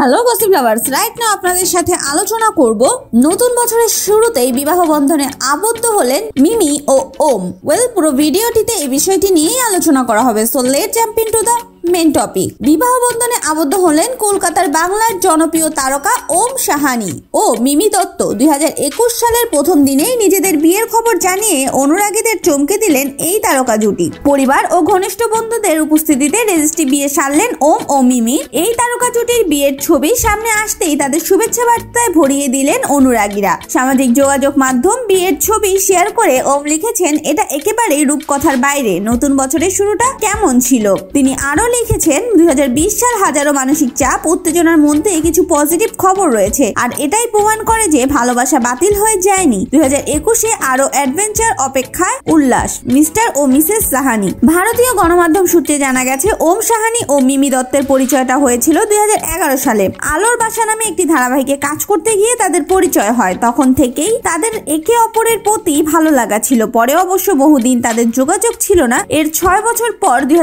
hello gossip lovers right now আপনাদের সাথে আলোচনা করব নতুন বছরের শুরুতেই বিবাহ বন্ধনে আবদ্ধ হলেন মিমি ও ওম ওয়েল পুরো ভিডিওটিতে এই বিষয়টি নিয়েই আলোচনা করা হবে so let jumping to the main topic বিবাহ বন্ধনে আবদ্ধ হলেন কলকাতার বাংলার জনপ্রিয় তারকা ওম সাহানি ও মিমি দত্ত দুই সালের প্রথম দিনেই নিজেদের বিয়ের খবর জানিয়ে অনুরাগীদের চমকে দিলেন এই তারকা জুটি পরিবার ও ঘনিষ্ঠ বন্ধুদের উপস্থিতিতে রেজিস্ট্রি বিয়ে সারলেন ওম ও মিমি এই তারকা জুটির বিয়ের ছবি সামনে আসতেই তাদের শুভেচ্ছা বার্তায় ভরিয়ে দিলেন অনুরাগীরা সামাজিক যোগাযোগ মাধ্যম বিয়ের ছবি শেয়ার করে ওম লিখেছেন এটা একেবারেই রূপকথার বাইরে নতুন বছরের শুরুটা কেমন ছিল তিনি আরো লিখেছেন দুই সাল হাজারো মানসিক চাপ উত্তেজনার মধ্যে কিছু পজিটিভ খবর রয়েছে আর এটাই প্রমাণ করে যে ভালোবাসা বাতিল হয়ে যায়নি দুই হাজার একুশে আরো অ্যাডভেঞ্চার অপেক্ষায় উল্লাস মিস্টার ও মিসেস সাহানি ভারতীয় গণমাধ্যম সূত্রে জানা গেছে ওম সাহানি ও মিমি দত্তের পরিচয়টা হয়েছিল দুই সালে আলোর বাসা নামে একটি ধারাবাহিকে কাজ করতে গিয়ে তাদের পরিচয় হয় তখন থেকেই তাদের একে অপরের প্রতি ভালো লাগা ছিল পরে অবশ্য বহুদিন তাদের যোগাযোগ ছিল না এর ছয় বছর পর দুই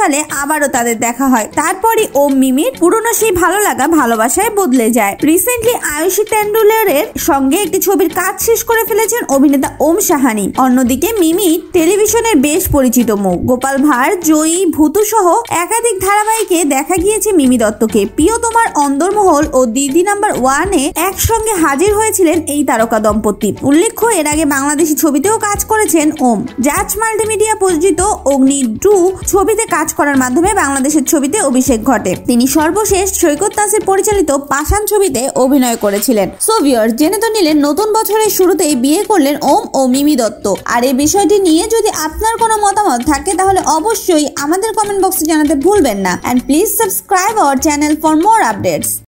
সালে আবার আবারও তাদের দেখা হয় তারপরে ও মিমির পুরনো সেই ভালো লাগা ভালোবাসায় বদলে যায় রিসেন্টলি আয়ুষী তেন্ডুলের সঙ্গে একটি ছবির কাজ শেষ করে ফেলেছেন অভিনেতা ওম সাহানি অন্যদিকে মিমি টেলিভিশনের বেশ পরিচিত মুখ গোপাল ভাঁড় জয়ী ভূতু সহ একাধিক ধারাবাহিকে দেখা গিয়েছে মিমি দত্তকে প্রিয় তোমার অন্দরমহল ও দিদি নাম্বার ওয়ানে একসঙ্গে হাজির হয়েছিলেন এই তারকা দম্পতি উল্লেখ্য এর আগে বাংলাদেশি ছবিতেও কাজ করেছেন ওম জাজ মাল্টিমিডিয়া পরিচিত অগ্নি টু ছবিতে কাজ করার মাধ্যমে মাধ্যমে বাংলাদেশের ছবিতে অভিষেক ঘটে তিনি সর্বশেষ সৈকত তাসির পরিচালিত পাশান ছবিতে অভিনয় করেছিলেন সোভিয়র জেনে তো নিলেন নতুন বছরের শুরুতেই বিয়ে করলেন ওম ও মিমি দত্ত আর এই বিষয়টি নিয়ে যদি আপনার কোনো মতামত থাকে তাহলে অবশ্যই আমাদের কমেন্ট বক্সে জানাতে ভুলবেন না and please subscribe our channel for more updates